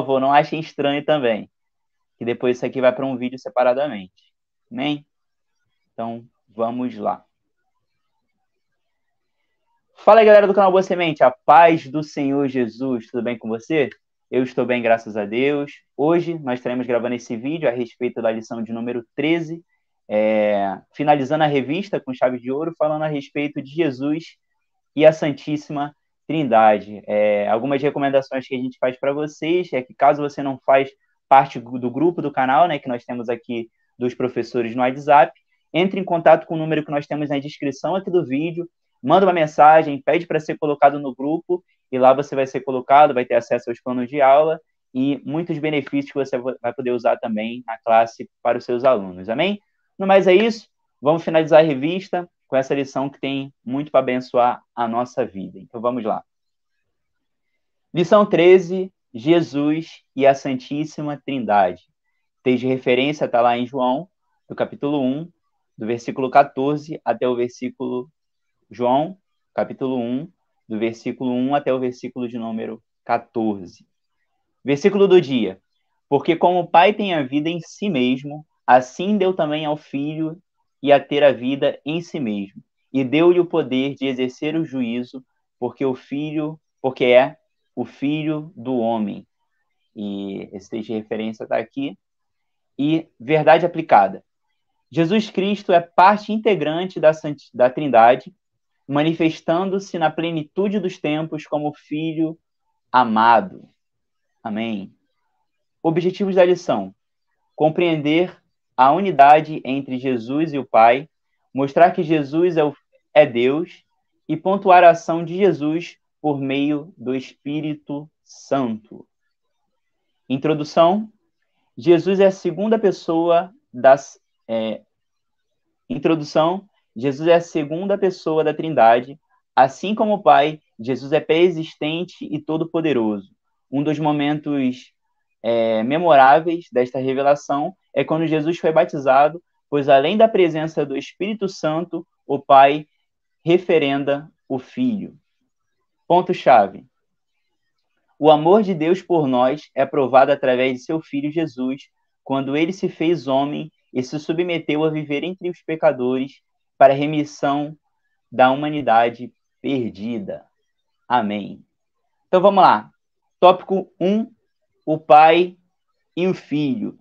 favor, não achem estranho também. Que depois isso aqui vai para um vídeo separadamente. Amém? Então, vamos lá. Fala aí, galera do canal Boa Semente, a paz do Senhor Jesus, tudo bem com você? Eu estou bem, graças a Deus. Hoje nós estaremos gravando esse vídeo a respeito da lição de número 13, é, finalizando a revista com chave de ouro, falando a respeito de Jesus e a Santíssima Trindade. É, algumas recomendações que a gente faz para vocês é que caso você não faz parte do grupo do canal, né, que nós temos aqui dos professores no WhatsApp, entre em contato com o número que nós temos na descrição aqui do vídeo, manda uma mensagem, pede para ser colocado no grupo e lá você vai ser colocado, vai ter acesso aos planos de aula e muitos benefícios que você vai poder usar também na classe para os seus alunos. Amém? No mais é isso. Vamos finalizar a revista com essa lição que tem muito para abençoar a nossa vida. Então vamos lá. Lição 13, Jesus e a Santíssima Trindade. O referência está lá em João, do capítulo 1, do versículo 14 até o versículo. João, capítulo 1, do versículo 1 até o versículo de número 14. Versículo do dia. Porque como o Pai tem a vida em si mesmo, assim deu também ao Filho e a ter a vida em si mesmo. E deu-lhe o poder de exercer o juízo, porque o Filho, porque é o Filho do Homem. E esse texto de referência está aqui. E verdade aplicada. Jesus Cristo é parte integrante da, da Trindade, manifestando-se na plenitude dos tempos como Filho amado. Amém. Objetivos da lição: compreender a unidade entre Jesus e o Pai, mostrar que Jesus é, o, é Deus e pontuar a ação de Jesus por meio do Espírito Santo. Introdução: Jesus é a segunda pessoa das. É, introdução: Jesus é a segunda pessoa da Trindade. Assim como o Pai, Jesus é pré-existente e todo-poderoso. Um dos momentos é, memoráveis desta revelação é quando Jesus foi batizado, pois além da presença do Espírito Santo, o Pai referenda o Filho. Ponto-chave. O amor de Deus por nós é provado através de seu Filho Jesus, quando ele se fez homem e se submeteu a viver entre os pecadores para a remissão da humanidade perdida. Amém. Então vamos lá. Tópico 1: o Pai e o Filho.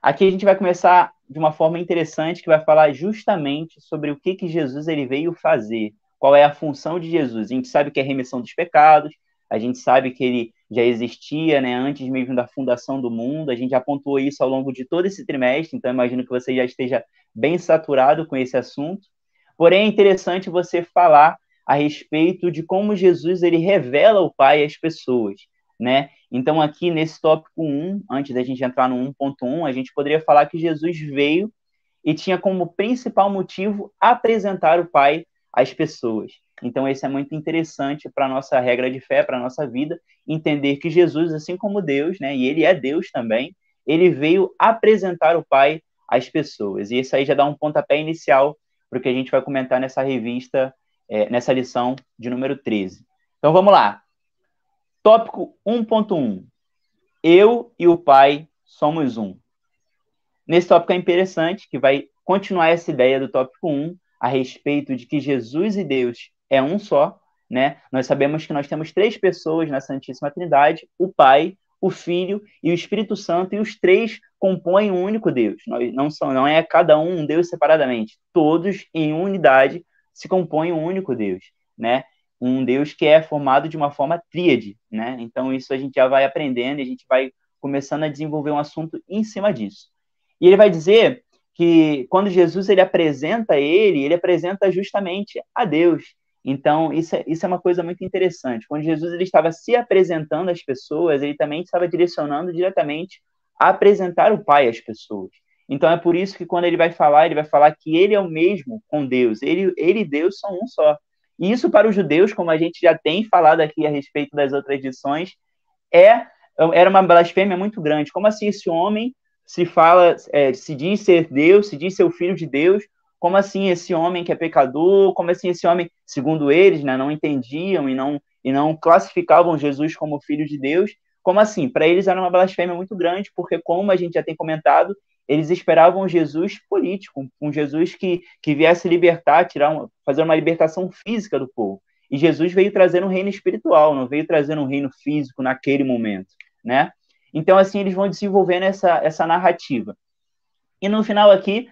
Aqui a gente vai começar de uma forma interessante que vai falar justamente sobre o que, que Jesus ele veio fazer qual é a função de Jesus. A gente sabe que é remissão dos pecados, a gente sabe que ele já existia né, antes mesmo da fundação do mundo, a gente já apontou isso ao longo de todo esse trimestre, então imagino que você já esteja bem saturado com esse assunto. Porém, é interessante você falar a respeito de como Jesus ele revela o Pai às pessoas. Né? Então, aqui nesse tópico 1, antes da gente entrar no 1.1, a gente poderia falar que Jesus veio e tinha como principal motivo apresentar o Pai as pessoas. Então, isso é muito interessante para a nossa regra de fé, para a nossa vida, entender que Jesus, assim como Deus, né, e ele é Deus também, ele veio apresentar o Pai às pessoas. E isso aí já dá um pontapé inicial para o que a gente vai comentar nessa revista, é, nessa lição de número 13. Então, vamos lá. Tópico 1.1. Eu e o Pai somos um. Nesse tópico é interessante, que vai continuar essa ideia do tópico 1, a respeito de que Jesus e Deus é um só, né? Nós sabemos que nós temos três pessoas na Santíssima Trindade: o Pai, o Filho e o Espírito Santo, e os três compõem um único Deus. Nós não são, não é cada um um Deus separadamente. Todos em unidade se compõem um único Deus, né? Um Deus que é formado de uma forma tríade, né? Então isso a gente já vai aprendendo e a gente vai começando a desenvolver um assunto em cima disso. E ele vai dizer que quando Jesus ele apresenta ele, ele apresenta justamente a Deus. Então, isso é, isso é uma coisa muito interessante. Quando Jesus ele estava se apresentando às pessoas, ele também estava direcionando diretamente a apresentar o Pai às pessoas. Então, é por isso que quando ele vai falar, ele vai falar que ele é o mesmo com Deus. Ele, ele e Deus são um só. E isso, para os judeus, como a gente já tem falado aqui a respeito das outras edições é, era é uma blasfêmia muito grande. Como assim esse homem se fala, é, se diz ser Deus, se diz ser o filho de Deus, como assim esse homem que é pecador, como assim esse homem, segundo eles, né, não entendiam e não, e não classificavam Jesus como filho de Deus, como assim? Para eles era uma blasfêmia muito grande, porque como a gente já tem comentado, eles esperavam um Jesus político, um Jesus que, que viesse libertar, tirar uma, fazer uma libertação física do povo. E Jesus veio trazer um reino espiritual, não veio trazer um reino físico naquele momento, né? Então, assim, eles vão desenvolvendo essa, essa narrativa. E no final aqui,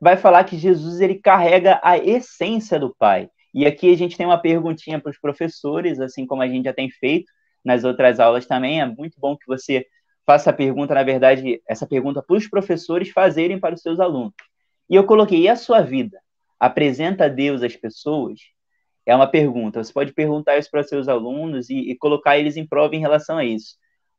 vai falar que Jesus ele carrega a essência do Pai. E aqui a gente tem uma perguntinha para os professores, assim como a gente já tem feito nas outras aulas também. É muito bom que você faça a pergunta, na verdade, essa pergunta para os professores fazerem para os seus alunos. E eu coloquei, e a sua vida? Apresenta Deus às pessoas? É uma pergunta. Você pode perguntar isso para os seus alunos e, e colocar eles em prova em relação a isso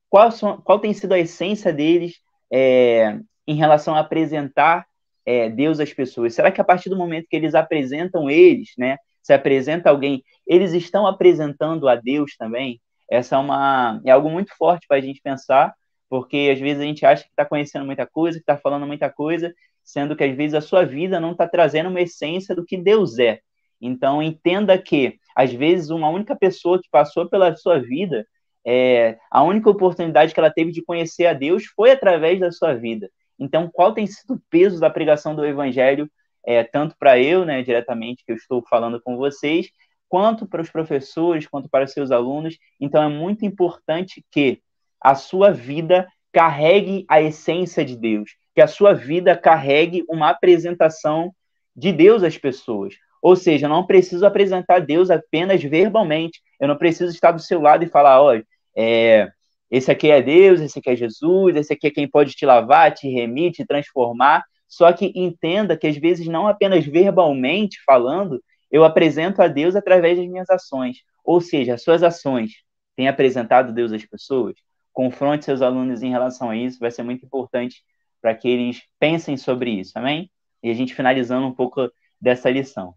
qual, são, qual tem sido a essência deles é, em relação a apresentar é, Deus às pessoas? Será que a partir do momento que eles apresentam eles, né, se apresenta alguém, eles estão apresentando a Deus também? Essa é, uma, é algo muito forte para a gente pensar, porque às vezes a gente acha que está conhecendo muita coisa, que está falando muita coisa, sendo que às vezes a sua vida não está trazendo uma essência do que Deus é. Então entenda que às vezes uma única pessoa que passou pela sua vida é, a única oportunidade que ela teve de conhecer a Deus foi através da sua vida. Então, qual tem sido o peso da pregação do Evangelho, é, tanto para eu, né, diretamente, que eu estou falando com vocês, quanto para os professores, quanto para os seus alunos? Então, é muito importante que a sua vida carregue a essência de Deus, que a sua vida carregue uma apresentação de Deus às pessoas. Ou seja, eu não preciso apresentar Deus apenas verbalmente. Eu não preciso estar do seu lado e falar, olha, é, esse aqui é Deus, esse aqui é Jesus, esse aqui é quem pode te lavar, te remir, te transformar. Só que entenda que às vezes não apenas verbalmente falando, eu apresento a Deus através das minhas ações. Ou seja, as suas ações têm apresentado Deus às pessoas? Confronte seus alunos em relação a isso, vai ser muito importante para que eles pensem sobre isso, amém? E a gente finalizando um pouco dessa lição.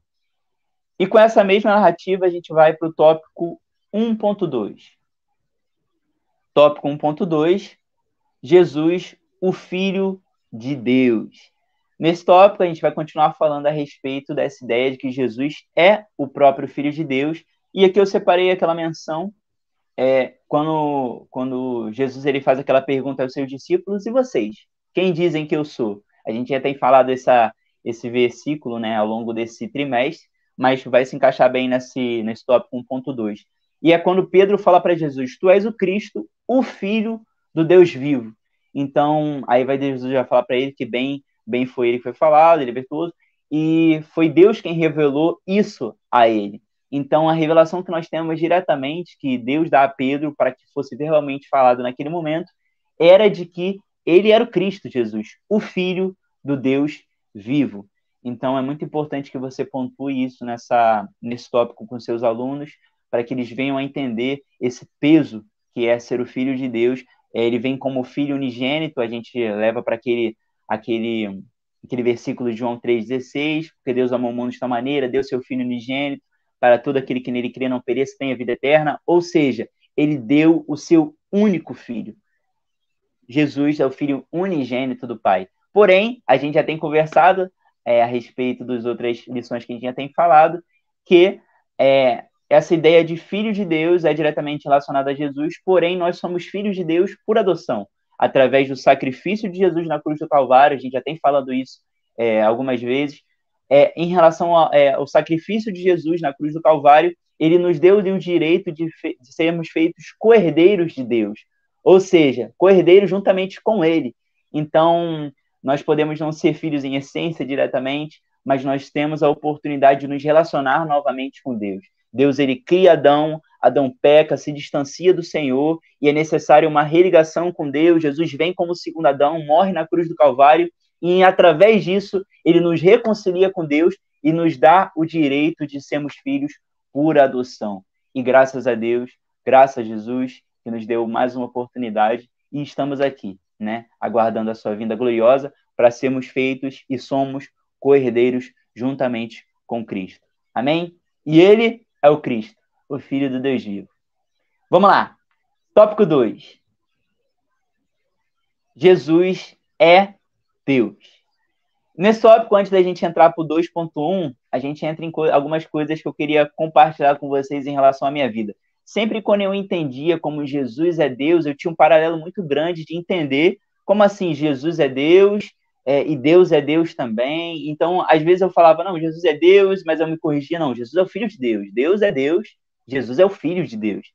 E com essa mesma narrativa, a gente vai para o tópico 1.2. Tópico 1.2: Jesus, o Filho de Deus. Nesse tópico, a gente vai continuar falando a respeito dessa ideia de que Jesus é o próprio Filho de Deus. E aqui eu separei aquela menção é, quando, quando Jesus ele faz aquela pergunta aos seus discípulos: e vocês? Quem dizem que eu sou? A gente já tem falado essa, esse versículo né, ao longo desse trimestre, mas vai se encaixar bem nesse, nesse tópico 1.2. E é quando Pedro fala para Jesus: Tu és o Cristo, o Filho do Deus vivo. Então, aí vai Jesus já falar para ele que bem, bem foi ele que foi falado, ele é virtuoso, e foi Deus quem revelou isso a ele. Então, a revelação que nós temos diretamente, que Deus dá a Pedro para que fosse verbalmente falado naquele momento, era de que ele era o Cristo Jesus, o Filho do Deus vivo. Então, é muito importante que você pontue isso nessa, nesse tópico com seus alunos, para que eles venham a entender esse peso que é ser o filho de Deus. É, ele vem como filho unigênito, a gente leva para aquele, aquele, aquele versículo de João 3,16, porque Deus amou o mundo de tal maneira, deu seu filho unigênito, para todo aquele que nele crê não pereça, tenha vida eterna. Ou seja, ele deu o seu único filho. Jesus é o filho unigênito do Pai. Porém, a gente já tem conversado é, a respeito das outras lições que a gente já tem falado, que é, essa ideia de filho de Deus é diretamente relacionada a Jesus, porém nós somos filhos de Deus por adoção, através do sacrifício de Jesus na cruz do Calvário, a gente já tem falado isso é, algumas vezes, é, em relação a, é, ao sacrifício de Jesus na cruz do Calvário, ele nos deu o direito de, de sermos feitos coerdeiros de Deus, ou seja, coerdeiros juntamente com ele. Então, nós podemos não ser filhos em essência diretamente, mas nós temos a oportunidade de nos relacionar novamente com Deus. Deus ele cria Adão, Adão peca, se distancia do Senhor e é necessária uma religação com Deus. Jesus vem como segundo Adão, morre na cruz do Calvário e através disso ele nos reconcilia com Deus e nos dá o direito de sermos filhos por adoção. E graças a Deus, graças a Jesus que nos deu mais uma oportunidade e estamos aqui, né, aguardando a sua vinda gloriosa para sermos feitos e somos co-herdeiros juntamente com Cristo. Amém? E ele é o Cristo, o Filho do Deus vivo. Vamos lá. Tópico 2. Jesus é Deus. Nesse tópico, antes da gente entrar para o 2.1, a gente entra em co algumas coisas que eu queria compartilhar com vocês em relação à minha vida. Sempre quando eu entendia como Jesus é Deus, eu tinha um paralelo muito grande de entender como assim Jesus é Deus é, e Deus é Deus também. Então, às vezes eu falava, não, Jesus é Deus, mas eu me corrigia, não, Jesus é o Filho de Deus. Deus é Deus, Jesus é o Filho de Deus.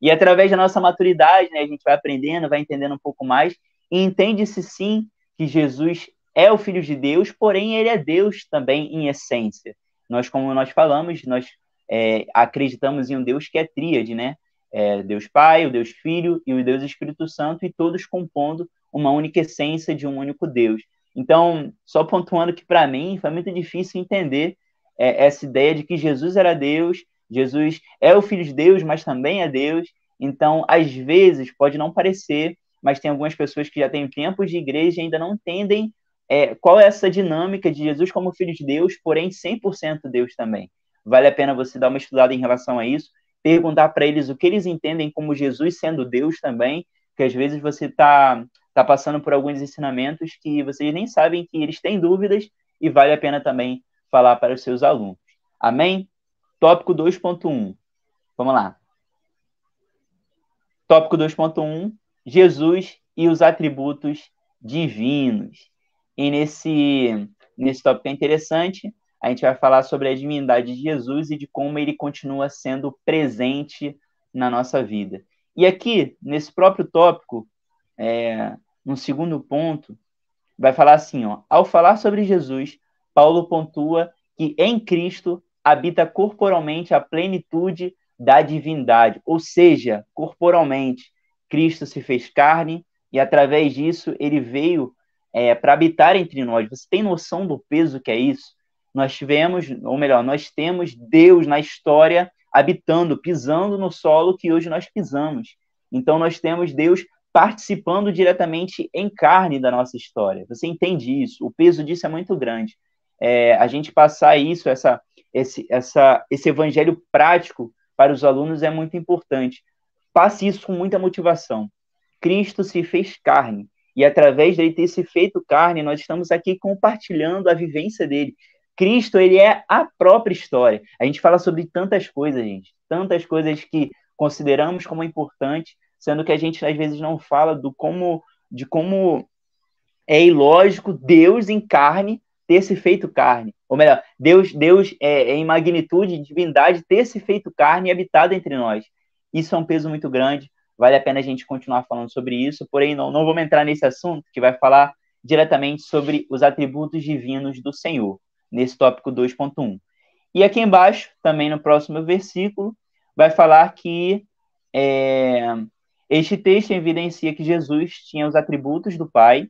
E através da nossa maturidade, né, a gente vai aprendendo, vai entendendo um pouco mais, e entende-se sim que Jesus é o Filho de Deus, porém ele é Deus também em essência. Nós, como nós falamos, nós é, acreditamos em um Deus que é tríade, né? É Deus Pai, o Deus Filho e o Deus Espírito Santo, e todos compondo uma única essência de um único Deus. Então, só pontuando que para mim foi muito difícil entender é, essa ideia de que Jesus era Deus, Jesus é o Filho de Deus, mas também é Deus. Então, às vezes, pode não parecer, mas tem algumas pessoas que já têm tempos de igreja e ainda não entendem é, qual é essa dinâmica de Jesus como Filho de Deus, porém 100% Deus também. Vale a pena você dar uma estudada em relação a isso, perguntar para eles o que eles entendem como Jesus sendo Deus também, que às vezes você está está passando por alguns ensinamentos que vocês nem sabem que eles têm dúvidas e vale a pena também falar para os seus alunos. Amém? Tópico 2.1. Vamos lá. Tópico 2.1: Jesus e os atributos divinos. E nesse, nesse tópico é interessante, a gente vai falar sobre a divindade de Jesus e de como ele continua sendo presente na nossa vida. E aqui, nesse próprio tópico, é, no segundo ponto, vai falar assim: ó, ao falar sobre Jesus, Paulo pontua que em Cristo habita corporalmente a plenitude da divindade, ou seja, corporalmente, Cristo se fez carne e através disso ele veio é, para habitar entre nós. Você tem noção do peso que é isso? Nós tivemos, ou melhor, nós temos Deus na história habitando, pisando no solo que hoje nós pisamos. Então nós temos Deus participando diretamente em carne da nossa história. Você entende isso? O peso disso é muito grande. É, a gente passar isso, essa, esse, essa, esse evangelho prático para os alunos é muito importante. Passe isso com muita motivação. Cristo se fez carne, e através dele ter se feito carne, nós estamos aqui compartilhando a vivência dele. Cristo, ele é a própria história. A gente fala sobre tantas coisas, gente, tantas coisas que consideramos como importantes, sendo que a gente às vezes não fala do como de como é ilógico Deus em carne ter se feito carne, ou melhor, Deus Deus é, é em magnitude divindade ter se feito carne e habitado entre nós. Isso é um peso muito grande. Vale a pena a gente continuar falando sobre isso, porém não, não vamos entrar nesse assunto que vai falar diretamente sobre os atributos divinos do Senhor, nesse tópico 2.1. E aqui embaixo, também no próximo versículo, vai falar que é, este texto evidencia que Jesus tinha os atributos do Pai,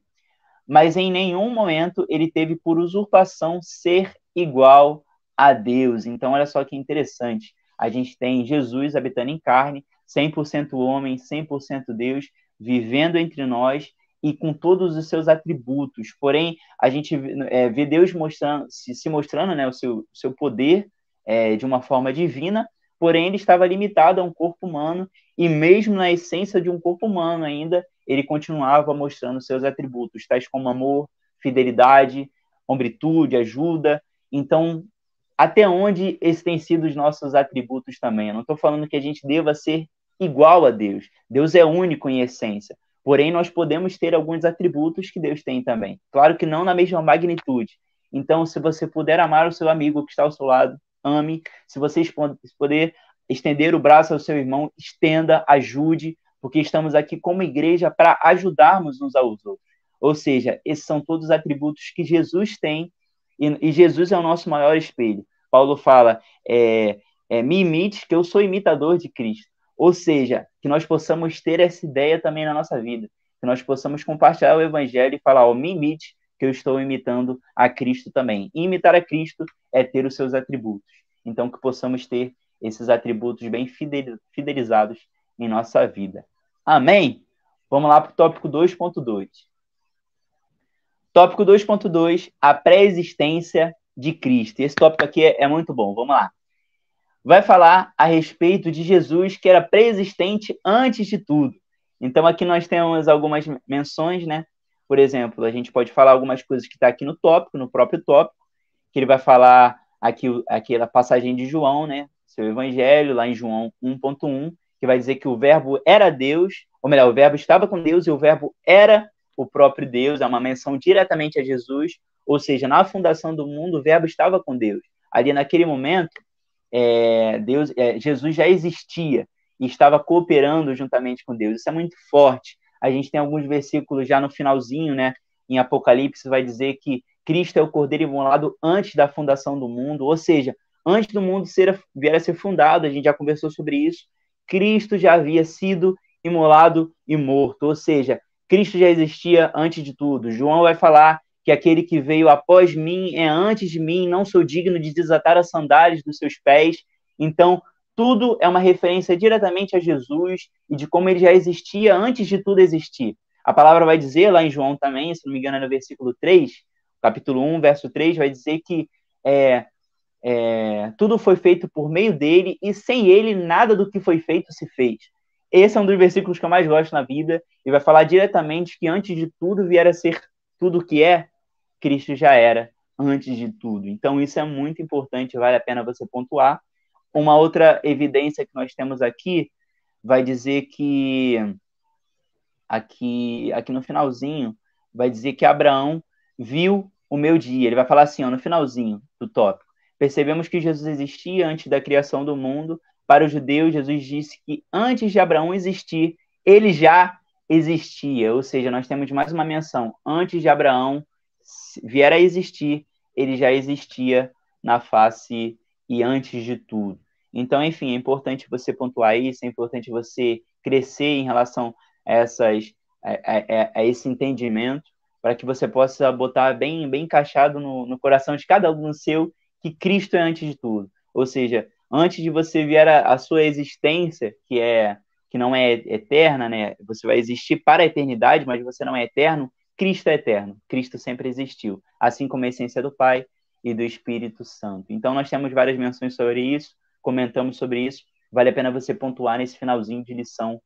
mas em nenhum momento ele teve por usurpação ser igual a Deus. Então, olha só que interessante. A gente tem Jesus habitando em carne, 100% homem, 100% Deus, vivendo entre nós e com todos os seus atributos. Porém, a gente é, vê Deus mostrando, se, se mostrando né, o seu, seu poder é, de uma forma divina, porém ele estava limitado a um corpo humano e mesmo na essência de um corpo humano ainda, ele continuava mostrando seus atributos, tais como amor, fidelidade, hombritude, ajuda. Então, até onde esses têm sido os nossos atributos também? Eu não estou falando que a gente deva ser igual a Deus. Deus é único em essência. Porém, nós podemos ter alguns atributos que Deus tem também. Claro que não na mesma magnitude. Então, se você puder amar o seu amigo que está ao seu lado, ame. Se você puder estender o braço ao seu irmão, estenda, ajude, porque estamos aqui como igreja para ajudarmos uns aos outros. Ou seja, esses são todos os atributos que Jesus tem e, e Jesus é o nosso maior espelho. Paulo fala: é, é, me imite, que eu sou imitador de Cristo. Ou seja, que nós possamos ter essa ideia também na nossa vida, que nós possamos compartilhar o evangelho e falar: ó, me imite, que eu estou imitando a Cristo também. E imitar a Cristo é ter os seus atributos. Então, que possamos ter esses atributos bem fidelizados em nossa vida. Amém? Vamos lá para o tópico 2.2. Tópico 2.2, a pré-existência de Cristo. Esse tópico aqui é, é muito bom, vamos lá. Vai falar a respeito de Jesus que era pré-existente antes de tudo. Então aqui nós temos algumas menções, né? Por exemplo, a gente pode falar algumas coisas que está aqui no tópico, no próprio tópico, que ele vai falar aqui aquela passagem de João, né? Seu evangelho, lá em João 1.1, que vai dizer que o verbo era Deus, ou melhor, o verbo estava com Deus e o verbo era o próprio Deus, é uma menção diretamente a Jesus, ou seja, na fundação do mundo o verbo estava com Deus. Ali naquele momento, é, Deus, é, Jesus já existia e estava cooperando juntamente com Deus. Isso é muito forte. A gente tem alguns versículos já no finalzinho, né? Em Apocalipse vai dizer que Cristo é o Cordeiro imolado antes da fundação do mundo, ou seja, antes do mundo ser, vier a ser fundado, a gente já conversou sobre isso. Cristo já havia sido imolado e morto, ou seja, Cristo já existia antes de tudo. João vai falar que aquele que veio após mim é antes de mim, não sou digno de desatar as sandálias dos seus pés. Então, tudo é uma referência diretamente a Jesus e de como ele já existia antes de tudo existir. A palavra vai dizer lá em João também, se não me engano, é no versículo 3, capítulo 1, verso 3, vai dizer que é, é, tudo foi feito por meio dele e sem ele nada do que foi feito se fez. Esse é um dos versículos que eu mais gosto na vida e vai falar diretamente que antes de tudo vier a ser tudo o que é, Cristo já era antes de tudo. Então isso é muito importante, vale a pena você pontuar. Uma outra evidência que nós temos aqui vai dizer que aqui, aqui no finalzinho vai dizer que Abraão viu o meu dia. Ele vai falar assim, ó, no finalzinho do tópico. Percebemos que Jesus existia antes da criação do mundo. Para os judeus, Jesus disse que antes de Abraão existir, ele já existia. Ou seja, nós temos mais uma menção. Antes de Abraão vier a existir, ele já existia na face e antes de tudo. Então, enfim, é importante você pontuar isso, é importante você crescer em relação a, essas, a, a, a esse entendimento, para que você possa botar bem, bem encaixado no, no coração de cada um seu que Cristo é antes de tudo. Ou seja, antes de você vier a, a sua existência, que é que não é eterna, né? Você vai existir para a eternidade, mas você não é eterno. Cristo é eterno. Cristo sempre existiu, assim como a essência do Pai, e do Espírito Santo. Então, nós temos várias menções sobre isso, comentamos sobre isso. Vale a pena você pontuar nesse finalzinho de lição,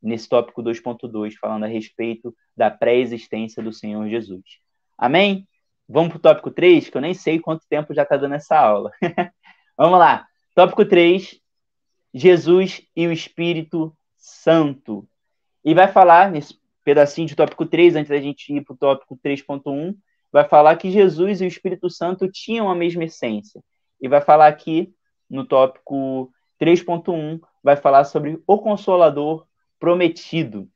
nesse tópico 2.2, falando a respeito da pré-existência do Senhor Jesus. Amém? Vamos para o tópico 3, que eu nem sei quanto tempo já está dando essa aula. Vamos lá. Tópico 3, Jesus e o Espírito Santo. E vai falar nesse pedacinho de tópico 3, antes da gente ir para o tópico 3.1, vai falar que Jesus e o Espírito Santo tinham a mesma essência. E vai falar aqui, no tópico 3.1, vai falar sobre o Consolador prometido.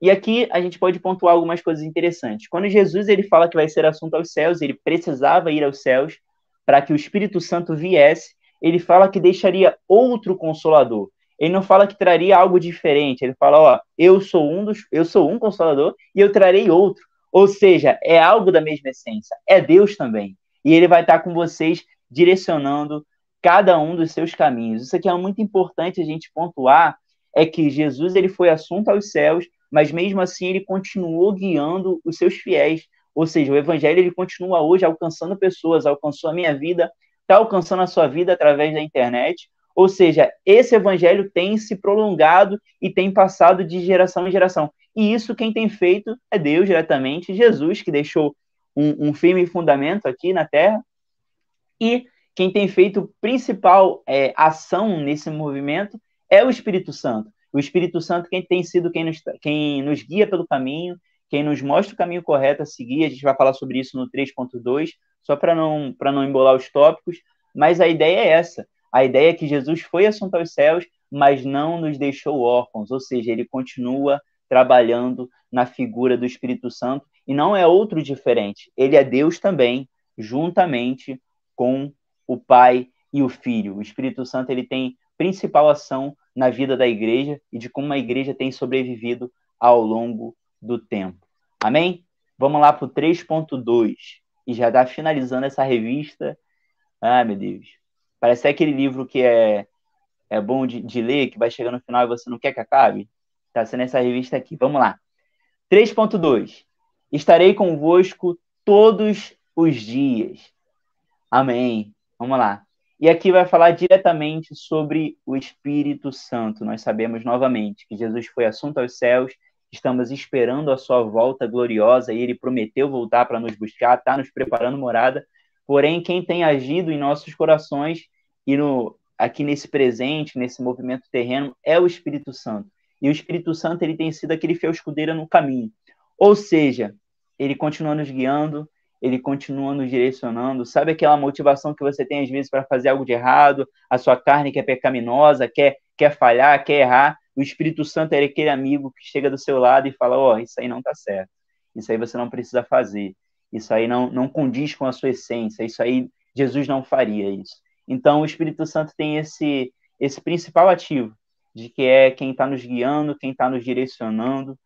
E aqui a gente pode pontuar algumas coisas interessantes. Quando Jesus ele fala que vai ser assunto aos céus, ele precisava ir aos céus para que o Espírito Santo viesse, ele fala que deixaria outro consolador. Ele não fala que traria algo diferente, ele fala, ó, eu sou um dos, eu sou um consolador e eu trarei outro. Ou seja, é algo da mesma essência, é Deus também. E ele vai estar com vocês direcionando cada um dos seus caminhos. Isso aqui é muito importante a gente pontuar, é que Jesus ele foi assunto aos céus, mas mesmo assim ele continuou guiando os seus fiéis. Ou seja, o evangelho ele continua hoje alcançando pessoas, alcançou a minha vida, está alcançando a sua vida através da internet. Ou seja, esse evangelho tem se prolongado e tem passado de geração em geração. E isso quem tem feito é Deus diretamente, Jesus, que deixou um, um firme fundamento aqui na terra. E quem tem feito principal é, ação nesse movimento é o Espírito Santo. O Espírito Santo quem tem sido quem nos, quem nos guia pelo caminho, quem nos mostra o caminho correto a seguir. A gente vai falar sobre isso no 3.2, só para não, não embolar os tópicos. Mas a ideia é essa. A ideia é que Jesus foi assunto aos céus, mas não nos deixou órfãos, ou seja, ele continua trabalhando na figura do Espírito Santo, e não é outro diferente. Ele é Deus também, juntamente com o Pai e o Filho. O Espírito Santo ele tem principal ação na vida da igreja e de como a igreja tem sobrevivido ao longo do tempo. Amém? Vamos lá para o 3.2 e já está finalizando essa revista. Ah, meu Deus. Parece aquele livro que é, é bom de, de ler, que vai chegar no final e você não quer que acabe. Tá sendo essa revista aqui. Vamos lá. 3.2. Estarei convosco todos os dias. Amém. Vamos lá. E aqui vai falar diretamente sobre o Espírito Santo. Nós sabemos novamente que Jesus foi assunto aos céus, estamos esperando a sua volta gloriosa e ele prometeu voltar para nos buscar, está nos preparando morada. Porém, quem tem agido em nossos corações e no, aqui nesse presente, nesse movimento terreno, é o Espírito Santo e o Espírito Santo ele tem sido aquele fiel escudeiro no caminho. Ou seja, ele continua nos guiando, ele continua nos direcionando. Sabe aquela motivação que você tem às vezes para fazer algo de errado, a sua carne que é pecaminosa, quer quer falhar, quer errar, o Espírito Santo é aquele amigo que chega do seu lado e fala: "Ó, oh, isso aí não tá certo. Isso aí você não precisa fazer. Isso aí não não condiz com a sua essência. Isso aí Jesus não faria isso." Então o Espírito Santo tem esse esse principal ativo de que é quem está nos guiando, quem está nos direcionando.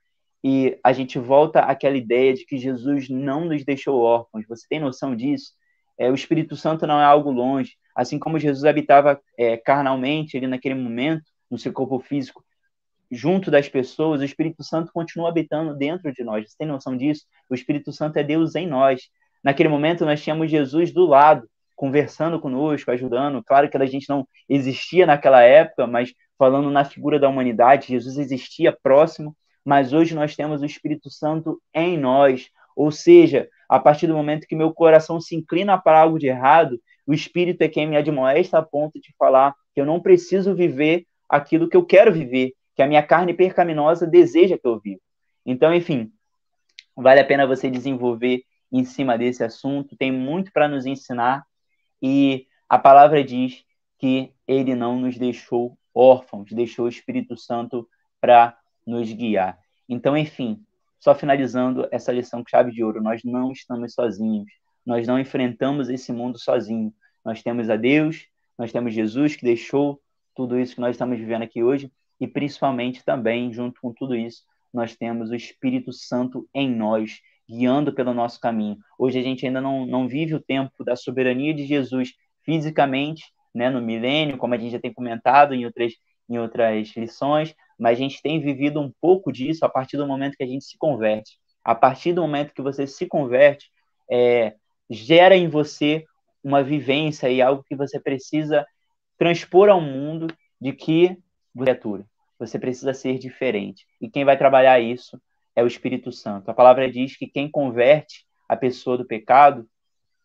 E a gente volta àquela ideia de que Jesus não nos deixou órfãos. Você tem noção disso? É, o Espírito Santo não é algo longe. Assim como Jesus habitava é, carnalmente ali naquele momento, no seu corpo físico, junto das pessoas, o Espírito Santo continua habitando dentro de nós. Você tem noção disso? O Espírito Santo é Deus em nós. Naquele momento, nós tínhamos Jesus do lado, conversando conosco, ajudando. Claro que a gente não existia naquela época, mas falando na figura da humanidade, Jesus existia próximo, mas hoje nós temos o Espírito Santo em nós. Ou seja, a partir do momento que meu coração se inclina para algo de errado, o Espírito é quem me admoesta a ponto de falar que eu não preciso viver aquilo que eu quero viver, que a minha carne percaminosa deseja que eu viva. Então, enfim, vale a pena você desenvolver em cima desse assunto, tem muito para nos ensinar e a palavra diz que ele não nos deixou órfãos, deixou o Espírito Santo para nos guiar. Então, enfim, só finalizando essa lição com chave de ouro, nós não estamos sozinhos, nós não enfrentamos esse mundo sozinho. Nós temos a Deus, nós temos Jesus que deixou tudo isso que nós estamos vivendo aqui hoje e principalmente também, junto com tudo isso, nós temos o Espírito Santo em nós, guiando pelo nosso caminho. Hoje a gente ainda não, não vive o tempo da soberania de Jesus fisicamente né, no milênio, como a gente já tem comentado em outras, em outras lições, mas a gente tem vivido um pouco disso a partir do momento que a gente se converte. A partir do momento que você se converte, é, gera em você uma vivência e algo que você precisa transpor ao mundo de que é criatura. Você precisa ser diferente. E quem vai trabalhar isso é o Espírito Santo. A palavra diz que quem converte a pessoa do pecado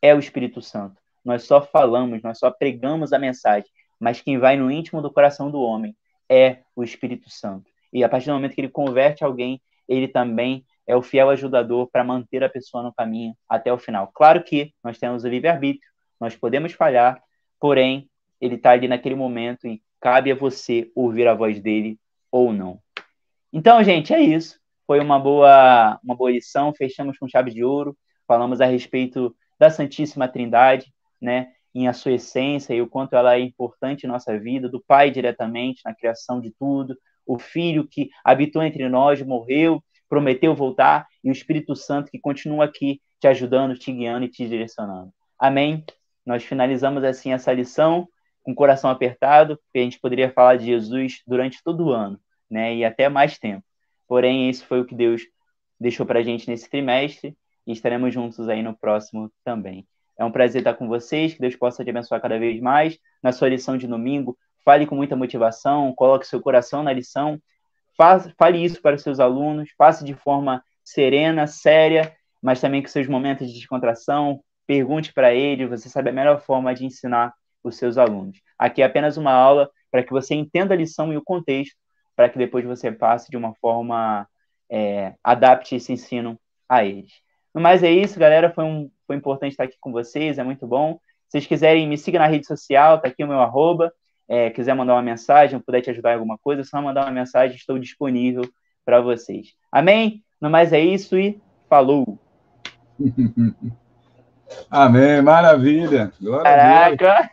é o Espírito Santo nós só falamos, nós só pregamos a mensagem, mas quem vai no íntimo do coração do homem é o Espírito Santo. E a partir do momento que ele converte alguém, ele também é o fiel ajudador para manter a pessoa no caminho até o final. Claro que nós temos o livre-arbítrio, nós podemos falhar, porém, ele está ali naquele momento e cabe a você ouvir a voz dele ou não. Então, gente, é isso. Foi uma boa, uma boa lição. Fechamos com chave de ouro. Falamos a respeito da Santíssima Trindade, né, em a sua essência e o quanto ela é importante em nossa vida, do Pai diretamente na criação de tudo, o Filho que habitou entre nós, morreu, prometeu voltar, e o Espírito Santo que continua aqui te ajudando, te guiando e te direcionando. Amém? Nós finalizamos assim essa lição com o coração apertado, porque a gente poderia falar de Jesus durante todo o ano, né, e até mais tempo. Porém, isso foi o que Deus deixou para a gente nesse trimestre, e estaremos juntos aí no próximo também. É um prazer estar com vocês, que Deus possa te abençoar cada vez mais na sua lição de domingo. Fale com muita motivação, coloque seu coração na lição, fale isso para os seus alunos, passe de forma serena, séria, mas também com seus momentos de descontração. Pergunte para eles, você sabe a melhor forma de ensinar os seus alunos. Aqui é apenas uma aula para que você entenda a lição e o contexto, para que depois você passe de uma forma, é, adapte esse ensino a eles. Mas é isso, galera. Foi um foi importante estar aqui com vocês, é muito bom. Se vocês quiserem, me siga na rede social, tá aqui o meu arroba. É, quiser mandar uma mensagem, puder te ajudar em alguma coisa, é só mandar uma mensagem, estou disponível para vocês. Amém? No mais é isso e falou! Amém, maravilha! Glória Caraca!